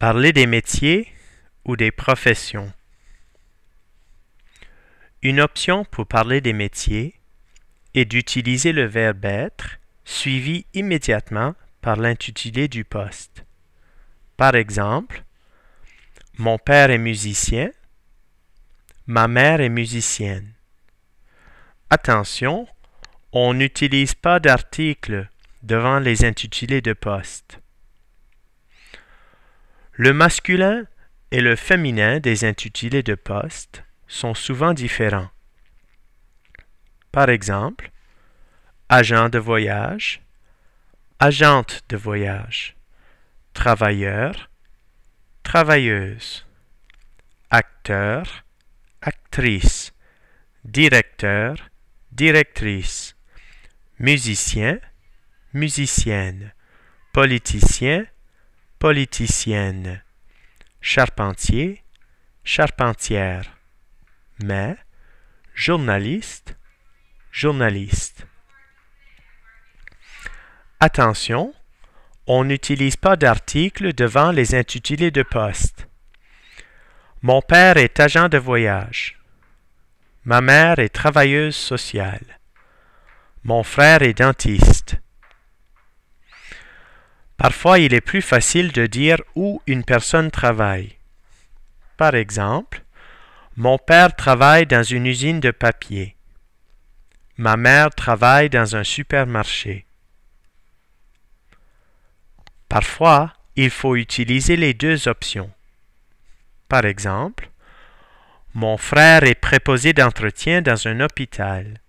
Parler des métiers ou des professions. Une option pour parler des métiers est d'utiliser le verbe être suivi immédiatement par l'intitulé du poste. Par exemple, mon père est musicien, ma mère est musicienne. Attention, on n'utilise pas d'article devant les intitulés de poste. Le masculin et le féminin des intitulés de poste sont souvent différents. Par exemple, agent de voyage, agente de voyage, travailleur, travailleuse, acteur, actrice, directeur, directrice, musicien, musicienne, politicien, politicienne, charpentier, charpentière, mais journaliste, journaliste. Attention, on n'utilise pas d'article devant les intitulés de poste. Mon père est agent de voyage. Ma mère est travailleuse sociale. Mon frère est dentiste. Parfois, il est plus facile de dire où une personne travaille. Par exemple, mon père travaille dans une usine de papier. Ma mère travaille dans un supermarché. Parfois, il faut utiliser les deux options. Par exemple, mon frère est préposé d'entretien dans un hôpital.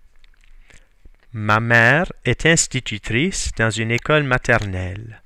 Ma mère est institutrice dans une école maternelle.